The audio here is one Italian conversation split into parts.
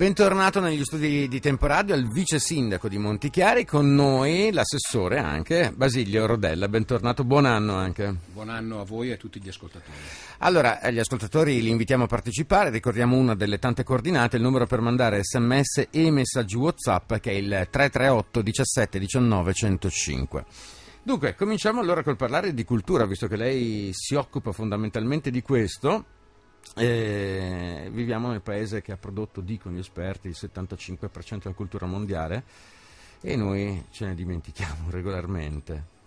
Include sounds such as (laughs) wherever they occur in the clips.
Bentornato negli studi di Temporadio al vice sindaco di Montichiari, con noi l'assessore anche Basilio Rodella. Bentornato, buon anno anche. Buon anno a voi e a tutti gli ascoltatori. Allora, eh, gli ascoltatori li invitiamo a partecipare, ricordiamo una delle tante coordinate, il numero per mandare sms e messaggi WhatsApp che è il 338 17 19 105. Dunque, cominciamo allora col parlare di cultura, visto che lei si occupa fondamentalmente di questo. E viviamo nel paese che ha prodotto, dicono gli esperti, il 75% della cultura mondiale e noi ce ne dimentichiamo (laughs) regolarmente.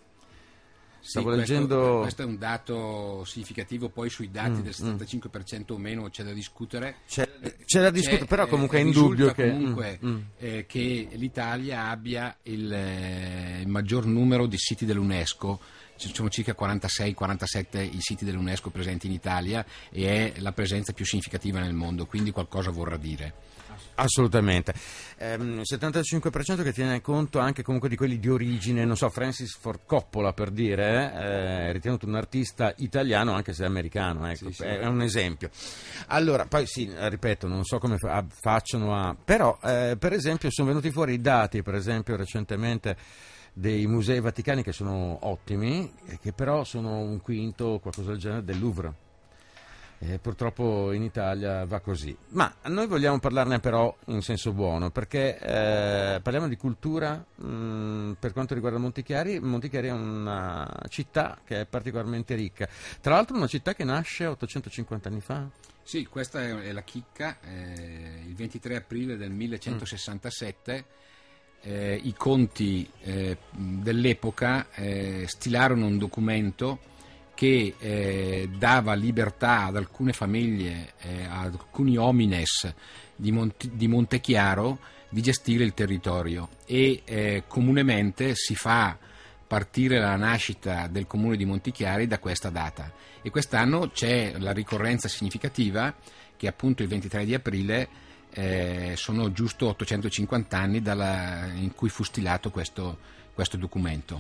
Stavo sì, leggendo... Questo, questo, è un dato significativo, poi sui dati mm, del 75% mm. o meno c'è da discutere. C'è, c'è da discutere, c'è, però eh, comunque è indubbio che... Mm, comunque, mm, eh, che l'Italia abbia il, eh, il maggior numero di siti dell'UNESCO sono diciamo, circa 46-47 i siti dell'UNESCO presenti in Italia e è la presenza più significativa nel mondo, quindi qualcosa vorrà dire. Assolutamente. Ehm, 75% che tiene conto anche comunque di quelli di origine, non so, Francis Ford Coppola per dire, eh, ritenuto un artista italiano anche se americano, ecco, sì, sì. è un esempio. Allora, poi sì, ripeto, non so come facciano a... però eh, per esempio sono venuti fuori i dati, per esempio recentemente dei musei vaticani che sono ottimi che però sono un quinto o qualcosa del genere del Louvre. E purtroppo in Italia va così. Ma noi vogliamo parlarne però in senso buono, perché eh, parliamo di cultura mh, mm, per quanto riguarda Montichiari. Montichiari è una città che è particolarmente ricca. Tra l'altro una città che nasce 850 anni fa. Sì, questa è la chicca, eh, il 23 aprile del 1167. Mm eh, i conti eh, dell'epoca eh, stilarono un documento che eh, dava libertà ad alcune famiglie, eh, ad alcuni homines di, Mont- di, Montechiaro di gestire il territorio e eh, comunemente si fa partire la nascita del comune di Montichiari da questa data e quest'anno c'è la ricorrenza significativa che è appunto il 23 di aprile eh, sono giusto 850 anni dalla, in cui fu stilato questo, questo documento.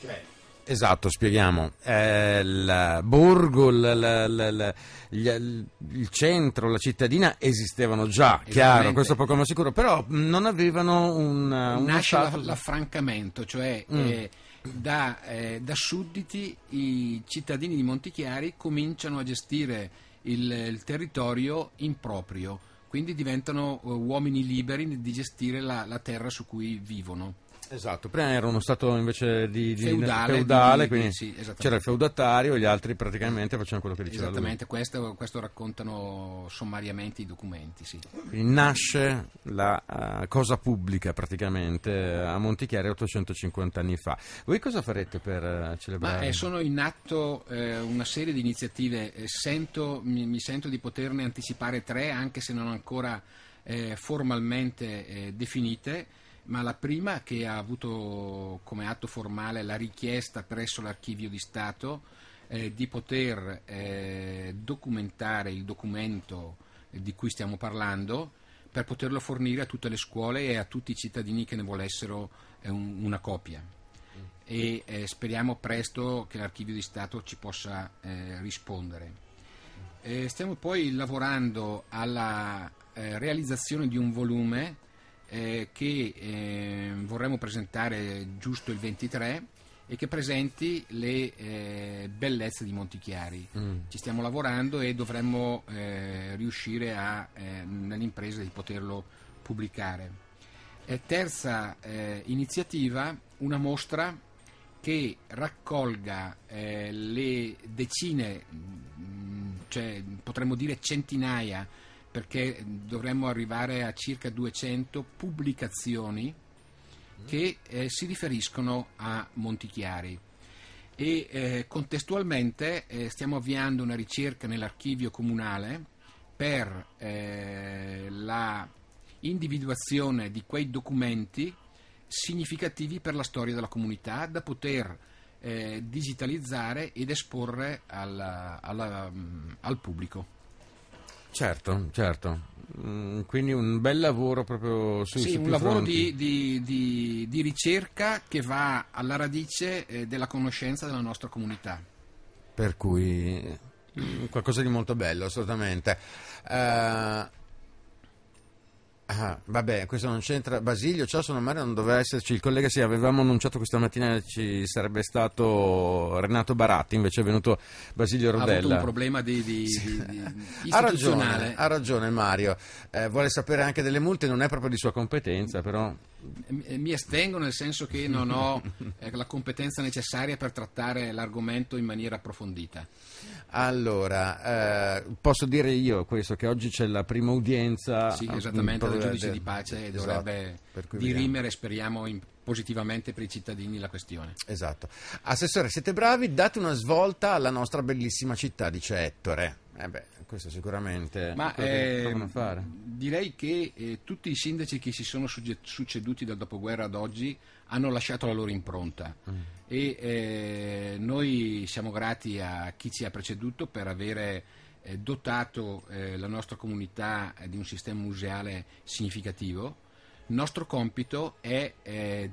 Cioè, esatto, spieghiamo. Eh, il borgo, la, la, la, il, il, centro, la cittadina esistevano già, chiaro, questo poco ma sicuro, però non avevano un... un Nasce status... l'affrancamento, cioè mm. eh, da, eh, da, sudditi i cittadini di Montichiari cominciano a gestire il, il territorio proprio, quindi diventano eh, uomini liberi di gestire la, la terra su cui vivono. Esatto, prima era uno stato invece di, di feudale, feudale di, quindi sì, c'era il feudatario e gli altri praticamente facevano quello che diceva Esattamente, questo, questo, raccontano sommariamente i documenti, sì. Quindi nasce la uh, cosa pubblica praticamente a Montichiari 850 anni fa. Voi cosa farete per eh, celebrare? Ma, eh, sono in atto eh, una serie di iniziative, eh, sento, mi, mi sento di poterne anticipare tre anche se non ancora eh, formalmente eh, definite ma la prima che ha avuto come atto formale la richiesta presso l'Archivio di Stato eh, di poter eh, documentare il documento di cui stiamo parlando per poterlo fornire a tutte le scuole e a tutti i cittadini che ne volessero eh, un, una copia. E eh, speriamo presto che l'Archivio di Stato ci possa eh, rispondere. Eh, stiamo poi lavorando alla realizzazione di un volume eh, che eh, vorremmo presentare giusto il 23 e che presenti le eh, bellezze di Montichiari. Mm. Ci stiamo lavorando e dovremmo eh, riuscire a, eh, nell'impresa di poterlo pubblicare. E terza eh, iniziativa, una mostra che raccolga le decine, mm, cioè, potremmo dire centinaia perché dovremmo arrivare a circa 200 pubblicazioni che eh, si riferiscono a Montichiari e eh, contestualmente eh, stiamo avviando una ricerca nell'archivio comunale per eh, l'individuazione di quei documenti significativi per la storia della comunità da poter eh, digitalizzare ed esporre alla, alla, mm, al pubblico. Certo, certo. Mm, quindi un bel lavoro proprio su, sì, su un lavoro di, di, di, di, ricerca che va alla radice eh, della conoscenza della nostra comunità. Per cui mm, qualcosa di molto bello, assolutamente. Eh, Ah, vabbè, questo non c'entra. Basilio, ciao, sono Mario, non doveva esserci il collega. Sì, avevamo annunciato questa mattina ci sarebbe stato Renato Baratti, invece è venuto Basilio Rodella. Ha avuto un problema di, di, sì. di (laughs) ha, ragione, ha ragione, Mario. Eh, vuole sapere anche delle multe, non è proprio di sua competenza, però... Eh, mi estengo nel senso che non ho eh, la competenza necessaria per trattare l'argomento in maniera approfondita. Allora, eh, posso dire io questo, che oggi c'è la prima udienza. Sì, esattamente, del giudice di pace e esatto, dovrebbe dirimere, speriamo, in, positivamente per i cittadini la questione. Esatto. Assessore, siete bravi, date una svolta alla nostra bellissima città, dice Ettore. Eh beh, questo sicuramente Ma, ehm, fare. Direi che eh, tutti i sindaci che si sono succeduti dal dopoguerra ad oggi hanno lasciato la loro impronta mm. e eh, noi siamo grati a chi ci ha preceduto per avere eh, dotato eh, la nostra comunità eh, di un sistema museale significativo. Il nostro compito è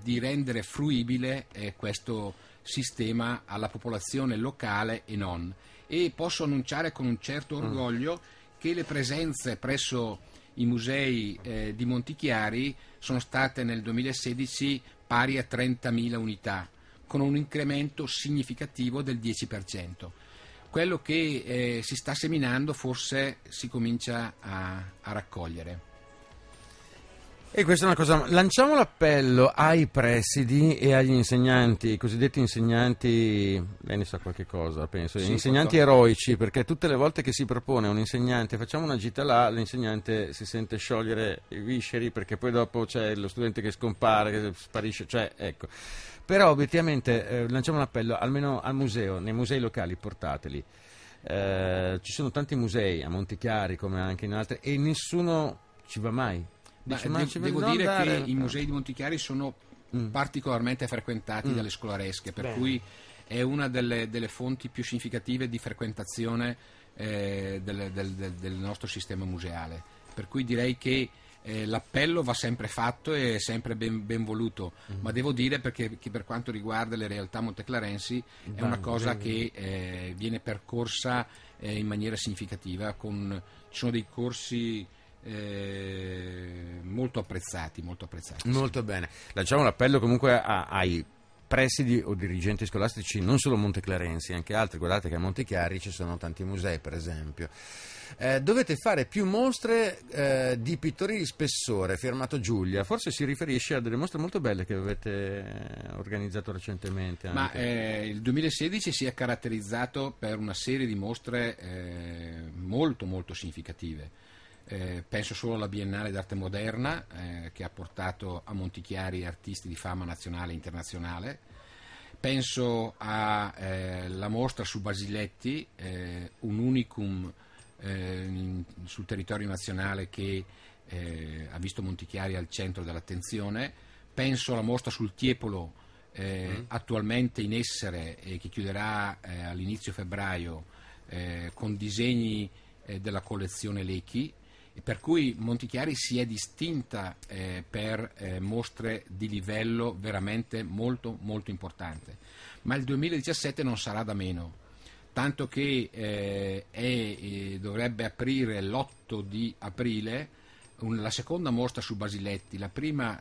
di rendere fruibile questo sistema alla popolazione locale e non e posso annunciare con un certo mm. orgoglio che le presenze presso i musei eh, di Montichiari sono state nel 2016 pari a 30.000 unità, con un incremento significativo del 10%. Quello che eh, si sta seminando forse si comincia a, a raccogliere. E questa è una cosa. Lanciamo l'appello ai presidi e agli insegnanti, i cosiddetti insegnanti. Lei ne sa qualche cosa, penso. Sì, insegnanti quanto... eroici, perché tutte le volte che si propone un insegnante, facciamo una gita là, l'insegnante si sente sciogliere i visceri perché poi dopo c'è lo studente che scompare, che sparisce, cioè ecco. Però obiettivamente eh, lanciamo un appello almeno al museo, nei musei locali, portateli. Eh, ci sono tanti musei a Montichiari come anche in altri e nessuno ci va mai ma, de- devo dire andare... che i musei di Montichiari sono mm. particolarmente frequentati mm. dalle scolaresche, per Bene. cui è una delle, delle, fonti più significative di frequentazione eh, del, del, del, del, nostro sistema museale. Per cui direi che eh, l'appello va sempre fatto e è sempre ben, ben voluto, mm. ma devo dire perché, che per quanto riguarda le realtà monteclarensi è una cosa che eh, viene percorsa eh, in maniera significativa, con, ci sono dei corsi eh, molto apprezzati. Molto, apprezzati, molto sì. bene. Lanciamo l'appello comunque a, ai presidi o dirigenti scolastici, non solo Monteclarensi, anche altri. Guardate che a Montechiari ci sono tanti musei, per esempio. Eh, dovete fare più mostre eh, di pittori di spessore, firmato Giulia. Forse si riferisce a delle mostre molto belle che avete eh, organizzato recentemente. Anche. Ma eh, il 2016 si è caratterizzato per una serie di mostre eh, molto molto significative. Eh, penso solo alla Biennale d'arte moderna eh, che ha portato a Montichiari artisti di fama nazionale e internazionale. Penso alla eh, mostra su Basiletti, eh, un unicum in, sul territorio nazionale che ha visto Montichiari al centro dell'attenzione. Penso alla mostra sul Tiepolo eh, mm. attualmente in essere e che chiuderà eh, all'inizio febbraio con disegni della collezione Lecchi per cui Montichiari si è distinta eh, per eh, mostre di livello veramente molto molto importante, ma il 2017 non sarà da meno, tanto che eh, è, eh, dovrebbe aprire l'8 di aprile un, la seconda mostra su Basiletti, la prima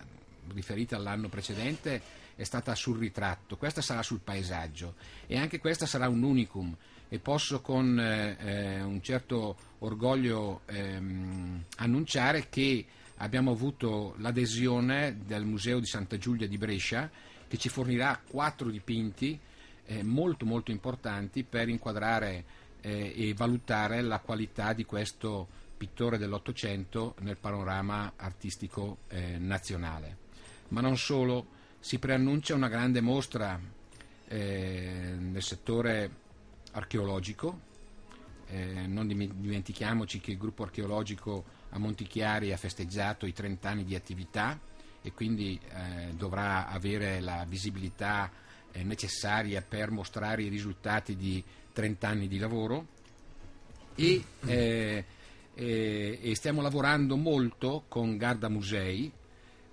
riferita all'anno precedente è stata sul ritratto, questa sarà sul paesaggio e anche questa sarà un unicum e posso con eh, eh, un certo orgoglio ehm, annunciare che abbiamo avuto l'adesione del Museo di Santa Giulia di Brescia che ci fornirà quattro dipinti eh, molto molto importanti per inquadrare eh, e valutare la qualità di questo pittore dell'Ottocento nel panorama artistico eh, nazionale. Ma non solo, si preannuncia una grande mostra eh, nel settore archeologico. Eh, non dimentichiamoci che il gruppo archeologico a Montichiari ha festeggiato i 30 anni di attività e quindi eh, dovrà avere la visibilità eh, necessaria per mostrare i risultati di 30 anni di lavoro e, eh, e, eh, e stiamo lavorando molto con Garda Musei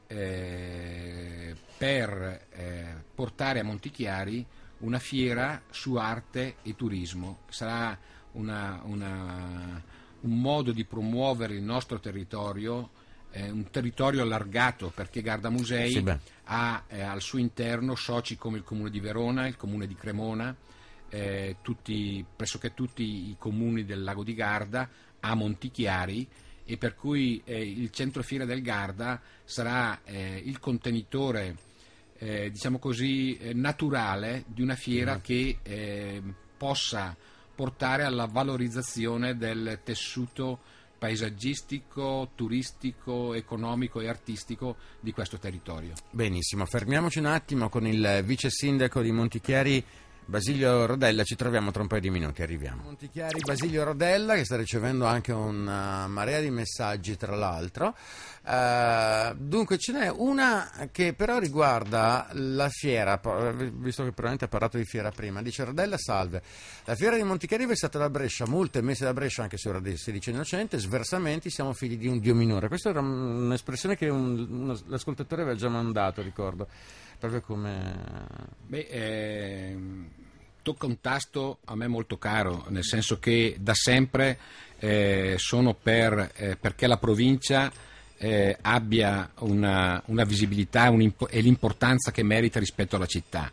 eh, per eh, portare a Montichiari una fiera su arte e turismo. Sarà una, una, un modo di promuovere il nostro territorio, eh, un territorio allargato, perché Gardamusei sì, ha eh, al suo interno soci come il Comune di Verona, il Comune di Cremona, eh, tutti, pressoché tutti i comuni del lago di Garda, a Montichiari e per cui eh, il centro fiera del Garda sarà eh, il contenitore eh, diciamo così, eh, naturale di una fiera che eh, possa portare alla valorizzazione del tessuto paesaggistico, turistico, economico e artistico di questo territorio. Benissimo, fermiamoci un attimo con il vice sindaco di Montichiari Basilio Rodella, ci troviamo tra un paio di minuti, arriviamo. Montichiari, Basilio Rodella che sta ricevendo anche una marea di messaggi tra l'altro. Uh, dunque ce n'è una che però riguarda la fiera, visto che probabilmente ha parlato di fiera prima, dice Rodella salve, la fiera di Montichiari è stata da Brescia, multe messe da Brescia anche se ora del 16 innocente, sversamenti siamo figli di un dio minore. Questa era un'espressione che un, un, l'ascoltatore aveva già mandato, ricordo proprio come... Beh, eh, tocca un tasto a me molto caro, nel senso che da sempre eh, sono per, eh, perché la provincia eh, abbia una, una visibilità un, e l'importanza che merita rispetto alla città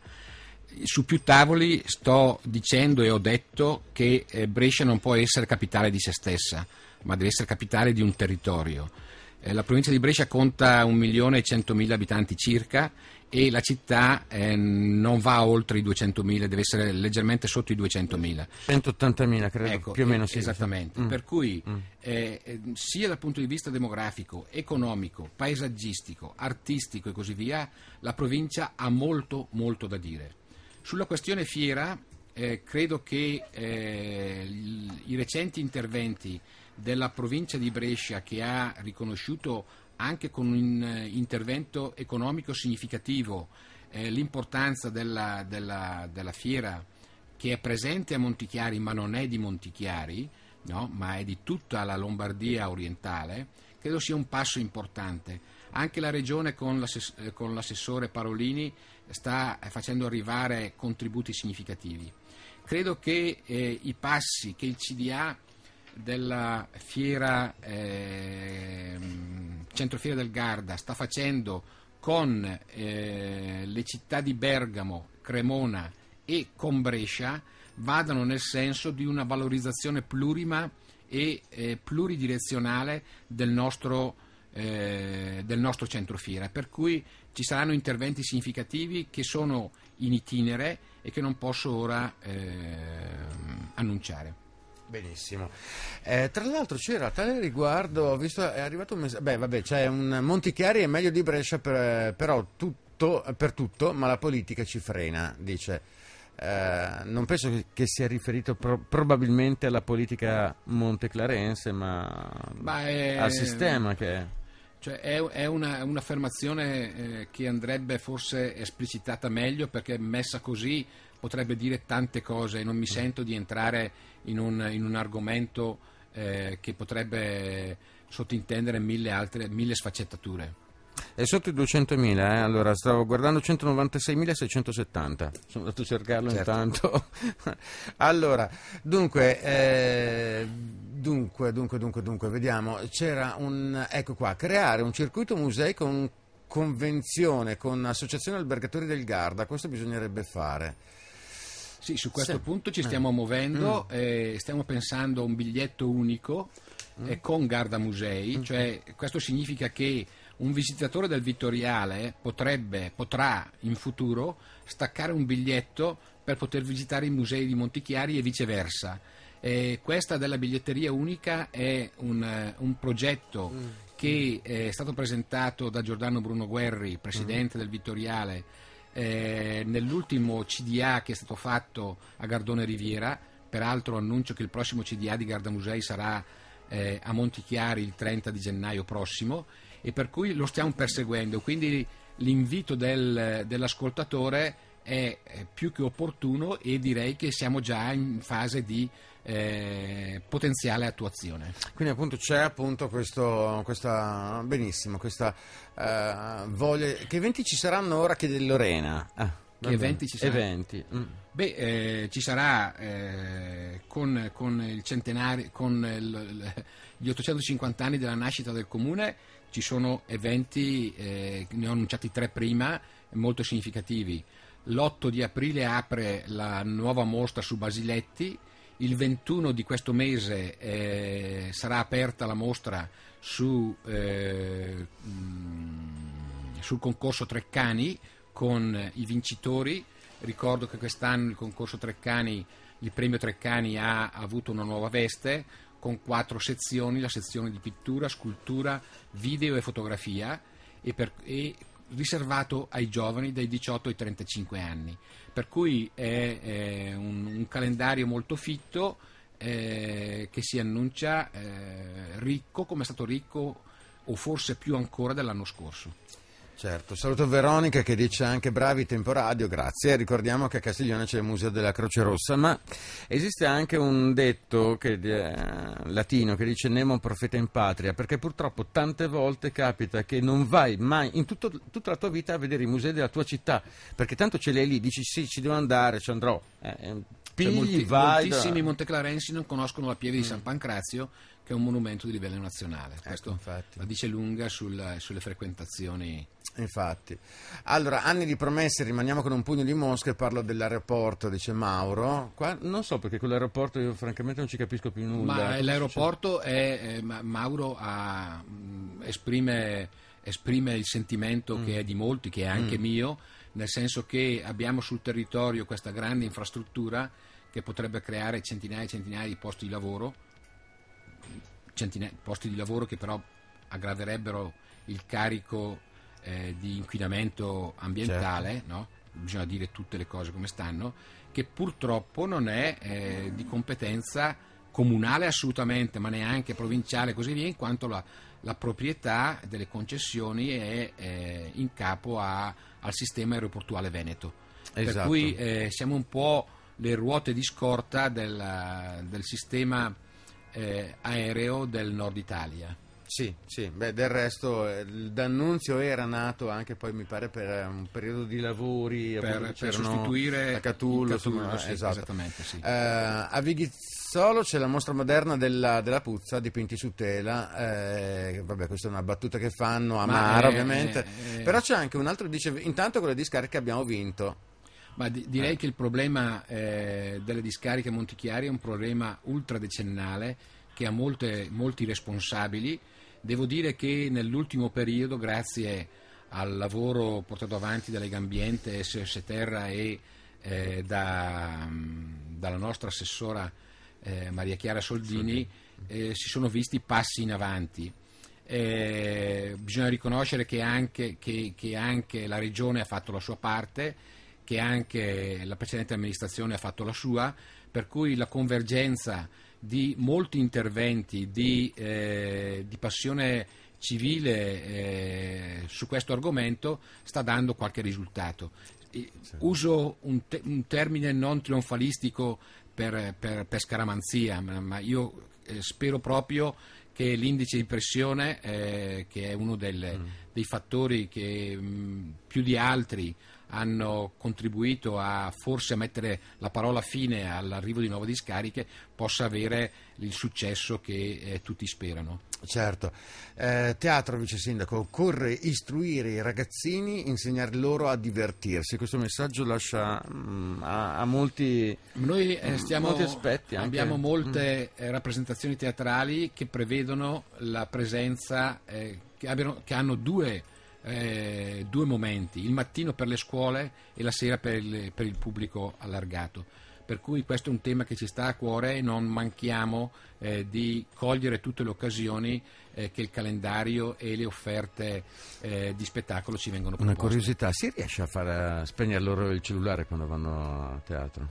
su più tavoli sto dicendo e ho detto che eh, Brescia non può essere capitale di se stessa, ma deve essere capitale di un territorio. Eh, la provincia di Brescia conta 1.100.000 abitanti circa e la città eh, non va oltre i 200.000, deve essere leggermente sotto i 200.000. 180.000 credo, ecco, più o meno sì. Esattamente, mm. per cui mm. Eh, eh, sia dal punto di vista demografico, economico, paesaggistico, artistico e così via, la provincia ha molto molto da dire. Sulla questione fiera eh, credo che eh, i recenti interventi della provincia di Brescia che ha riconosciuto anche con un eh, intervento economico significativo, eh, l'importanza della, della, della, fiera che è presente a Montichiari ma non è di Montichiari, no? ma è di tutta la Lombardia orientale, credo sia un passo importante. Anche la Regione con, l'assess- eh, con l'assessore Parolini sta eh, facendo arrivare contributi significativi. Credo che eh, i passi che il CDA della fiera eh, Centrofiera del Garda sta facendo con eh, le città di Bergamo, Cremona e con Brescia vadano nel senso di una valorizzazione plurima e eh, pluridirezionale del nostro, eh, del nostro centrofiera, per cui ci saranno interventi significativi che sono in itinere e che non posso ora eh, annunciare. Benissimo. Eh, tra l'altro c'era a tale riguardo, ho visto, è arrivato un messaggio, beh vabbè, c'è un Montichiari è meglio di Brescia per, però tutto, per tutto, ma la politica ci frena, dice. Eh, non penso che, che sia riferito pro- probabilmente alla politica monteclarense, ma, ma è, al sistema che è. Cioè è, è una, un'affermazione eh, che andrebbe forse esplicitata meglio perché messa così potrebbe dire tante cose e non mi mm. sento di entrare in un, in un argomento eh, che potrebbe sottintendere mille, altre, mille sfaccettature. È sotto i 200.000, eh? allora stavo guardando 196.670, sono andato a cercarlo certo. intanto. (laughs) allora, dunque, eh, dunque, dunque, dunque, dunque, vediamo, c'era un, ecco qua, creare un circuito musei con convenzione, con associazione albergatori del Garda, questo bisognerebbe fare. Sì, su questo sì. punto ci eh. stiamo muovendo, mm. stiamo pensando a un biglietto unico mm. Eh, con Gardamusei, mm. cioè questo significa che un visitatore del Vittoriale potrebbe, potrà in futuro staccare un biglietto per poter visitare i musei di Montichiari e viceversa. Eh, questa della biglietteria unica è un, un progetto mm. che mm. è stato presentato da Giordano Bruno Guerri, presidente mm. del Vittoriale, eh, nell'ultimo CDA che è stato fatto a Gardone Riviera, peraltro annuncio che il prossimo CDA di Gardamusei sarà eh, a Montichiari il 30 di gennaio prossimo e per cui lo stiamo perseguendo, quindi l'invito del, dell'ascoltatore è più che opportuno e direi che siamo già in fase di eh, potenziale attuazione. Quindi appunto c'è appunto questo, questa, benissimo, questa eh, voglia, che eventi ci saranno ora che dell'Orena? Ah, che eventi ci saranno? Eventi. Mm. Beh, eh, ci sarà eh, con, con, il centenario, con il, gli 850 anni della nascita del comune, ci sono eventi, eh, ne ho annunciati tre prima, molto significativi. L'8 di aprile apre la nuova mostra su Basiletti, il 21 di questo mese eh, sarà aperta la mostra su, eh, mm, sul concorso Treccani con i vincitori. Ricordo che quest'anno il concorso Treccani, il premio Treccani ha, ha avuto una nuova veste con quattro sezioni, la sezione di pittura, scultura, video e fotografia e, per, e riservato ai giovani dai 18 ai 35 anni, per cui è, è un, un, calendario molto fitto eh, che si annuncia eh, ricco come è stato ricco o forse più ancora dell'anno scorso. Certo, saluto Veronica che dice anche bravi Tempo Radio, grazie. Ricordiamo che a Castiglione c'è il Museo della Croce Rossa, ma esiste anche un detto che, eh, latino che dice Nemo profeta in patria, perché purtroppo tante volte capita che non vai mai in tutto, tutta la tua vita a vedere i musei della tua città, perché tanto ce li hai lì, dici sì, ci devo andare, ci andrò. Eh, eh pigli, cioè, molti, vai, moltissimi da... monteclarensi non conoscono la pieve di mm. San Pancrazio che è un monumento di livello nazionale. Ecco, Questo ecco, la dice lunga sul, sulle frequentazioni Infatti. Allora, anni di promesse, rimaniamo con un pugno di mosche, e parlo dell'aeroporto, dice Mauro. Qua non so perché quell'aeroporto io francamente non ci capisco più nulla. Ma l'aeroporto è, eh, Mauro ha, mm, esprime, esprime, il sentimento mm. che è di molti, che è anche mm. mio, nel senso che abbiamo sul territorio questa grande infrastruttura che potrebbe creare centinaia e centinaia di posti di lavoro, centinaia, posti di lavoro che però aggraverebbero il carico eh, di inquinamento ambientale, certo. no? bisogna dire tutte le cose come stanno, che purtroppo non è eh, di competenza comunale assolutamente, ma neanche provinciale e così via, in quanto la, la proprietà delle concessioni è eh, in capo a, al sistema aeroportuale veneto. Esatto. Per cui eh, siamo un po' le ruote di scorta del, del sistema eh, aereo del nord Italia. Sì, sì, beh, del resto eh, D'Annunzio era nato anche poi mi pare per eh, un periodo di lavori per, per sostituire no, Catullo, Catullo insomma, sì, esatto. esattamente sì. Eh, a Vighizzolo c'è la mostra moderna della, della puzza dipinti su tela eh, vabbè questa è una battuta che fanno amara eh, ovviamente eh, però c'è anche un altro dice intanto con le discariche abbiamo vinto ma di, direi che il problema delle discariche montichiari è un problema ultra decennale che ha molte, molti responsabili Devo dire che nell'ultimo periodo, grazie al lavoro portato avanti da Lega Ambiente, SS Terra e eh, da, mm, dalla nostra assessora eh, Maria Chiara Soldini, eh, si sono visti passi in avanti. Eh, bisogna riconoscere che anche, che, che anche la Regione ha fatto la sua parte, che anche la precedente amministrazione ha fatto la sua, per cui la convergenza di molti interventi di, eh, di passione civile eh, su questo argomento sta dando qualche risultato. Uso un, te- un termine non trionfalistico per, per, per scaramanzia, ma io eh, spero proprio che l'indice di pressione, eh, che è uno del, mm. dei fattori che mh, mm, più di altri hanno contribuito a forse a mettere la parola fine all'arrivo di nuove discariche possa avere il successo che eh, tutti sperano. Certo. Eh, teatro, Vice Sindaco, occorre istruire i ragazzini, insegnare loro a divertirsi. Questo messaggio lascia mm, a, a, molti, Noi, eh, mm, stiamo, molti aspetti. Anche. Abbiamo molte mm. Eh, rappresentazioni teatrali che prevedono la presenza, eh, che, abbiano, che hanno due eh, due momenti, il mattino per le scuole e la sera per il, per il, pubblico allargato. Per cui questo è un tema che ci sta a cuore e non manchiamo eh, di cogliere tutte le occasioni eh, che il calendario e le offerte eh, di spettacolo ci vengono proposte. Una curiosità, si riesce a far spegnere loro il cellulare quando vanno a teatro?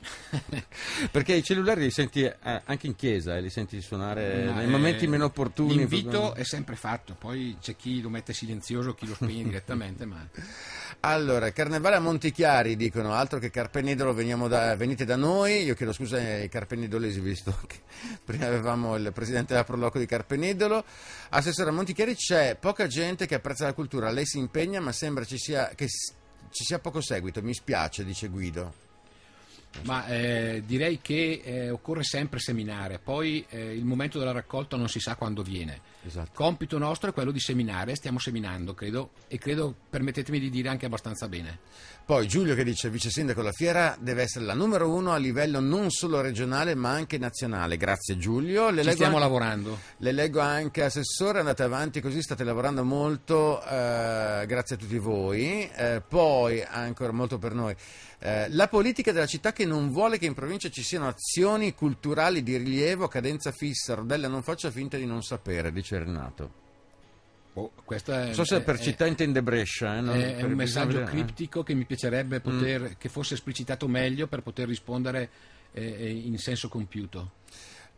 (laughs) Perché i cellulari li senti eh, anche in chiesa, eh, li senti suonare Ma nei eh, momenti meno opportuni. L'invito è sempre fatto, poi c'è chi lo mette silenzioso, chi lo spegne (laughs) direttamente. Ma... Allora, Carnevale a Montichiari dicono altro che Carpenedolo, da, venite da noi. Io chiedo scusa ai carpenedolesi, visto che (laughs) prima avevamo il presidente della Proloco di Carpenedolo. Assessore a Montichiari c'è poca gente che apprezza la cultura, lei si impegna, ma sembra ci sia, che ci sia poco seguito. Mi spiace, dice Guido. Ma eh, direi che eh, occorre sempre seminare, poi eh, il momento della raccolta non si sa quando viene. Esatto. Il compito nostro è quello di seminare, stiamo seminando, credo, e credo, permettetemi di dire, anche abbastanza bene. Poi Giulio che dice, vice sindaco, la fiera deve essere la numero uno a livello non solo regionale ma anche nazionale. Grazie Giulio. Le stiamo anche, lavorando. Le leggo anche, assessore, andate avanti così, state lavorando molto, eh, grazie a tutti voi. Eh, poi, ancora molto per noi. Eh, la politica della città che non vuole che in provincia ci siano azioni culturali di rilievo a cadenza fissa. Rodella non faccia finta di non sapere, dice Renato. Oh, non so se per è, città intende Brescia. Eh, non, è un messaggio vedere, eh. criptico eh. che mi piacerebbe mm. poter, mm. che fosse esplicitato meglio per poter rispondere eh, eh in senso compiuto.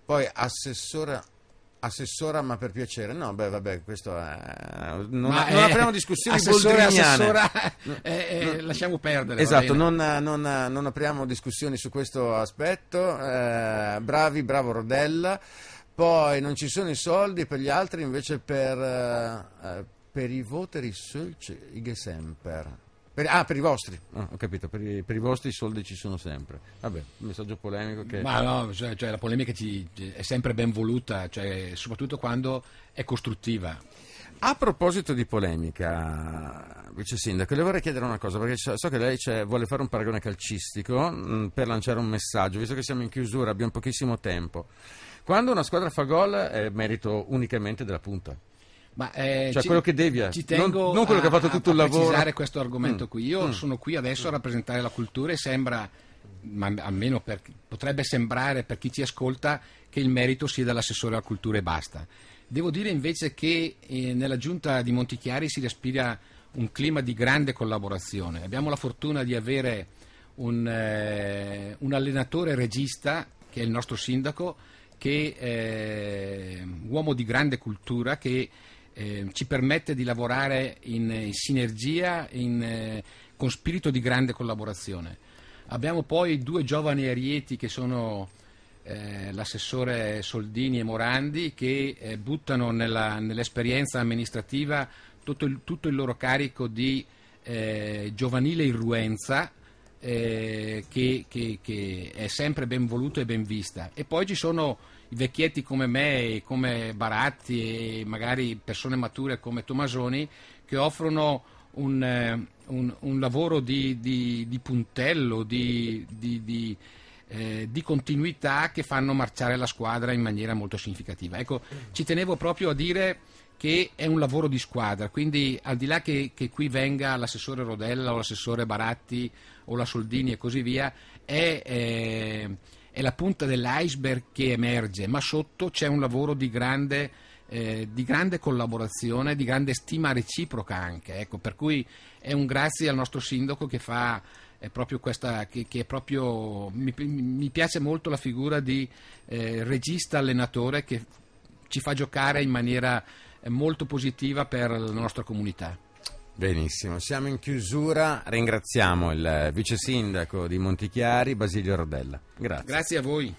Poi assessora Assessora, ma per piacere, no, beh, vabbè, questo è... Eh, non, ma, non eh, apriamo discussioni assessore, assessora, eh, eh, no, lasciamo perdere. Esatto, non, eh, non, eh, non, apriamo discussioni su questo aspetto. bravi, bravo Rodella. Poi non ci sono i soldi per gli altri, invece per, per i voteri solce, Ige per, ah, per i vostri. Ah, ho capito, per i, per i, vostri i soldi ci sono sempre. Vabbè, un messaggio polemico che... Ma no, cioè, cioè, la polemica ci, è sempre ben voluta, cioè, soprattutto quando è costruttiva. A proposito di polemica, vice sindaco, le vorrei chiedere una cosa, perché so che lei vuole fare un paragone calcistico mh, mm, per lanciare un messaggio, visto che siamo in chiusura, abbiamo pochissimo tempo. Quando una squadra fa gol è eh, merito unicamente della punta ma, eh, cioè ci, quello che devia, ci tengo non, non quello a, che ha fatto tutto il lavoro. precisare questo argomento mm. qui. Io mm. sono qui adesso a rappresentare la cultura e sembra, ma almeno per, potrebbe sembrare per chi ci ascolta, che il merito sia dell'assessore alla cultura e basta. Devo dire invece che eh, nella giunta di Montichiari si respira un clima di grande collaborazione. Abbiamo la fortuna di avere un, eh, un allenatore regista, che è il nostro sindaco, che è eh, uomo di grande cultura, che eh, ci permette di lavorare in, eh, in sinergia, in, eh, con spirito di grande collaborazione. Abbiamo poi due giovani arieti che sono eh, l'assessore Soldini e Morandi che eh, buttano nella, nell'esperienza amministrativa tutto il, tutto il, loro carico di eh, giovanile irruenza che, che, che è sempre ben voluto e ben vista. E poi ci sono i vecchietti come me, come Baratti e magari persone mature come Tomasoni che offrono un, eh, un, un lavoro di, di, di, puntello, di, di eh, di continuità che fanno marciare la squadra in maniera molto significativa. Ecco, ci tenevo proprio a dire che è un lavoro di squadra, quindi al di là che, che qui venga l'assessore Rodella o l'assessore Baratti o la Soldini e così via, è, eh, è la punta dell'iceberg che emerge, ma sotto c'è un lavoro di grande, eh, di grande collaborazione, di grande stima reciproca anche. Ecco, per cui è un grazie al nostro sindaco che fa è eh, proprio questa che, che è proprio mi, mi, piace molto la figura di eh, regista allenatore che ci fa giocare in maniera eh, molto positiva per la nostra comunità. Benissimo, siamo in chiusura, ringraziamo il vice sindaco di Montichiari, Basilio Rodella. Grazie. Grazie a voi.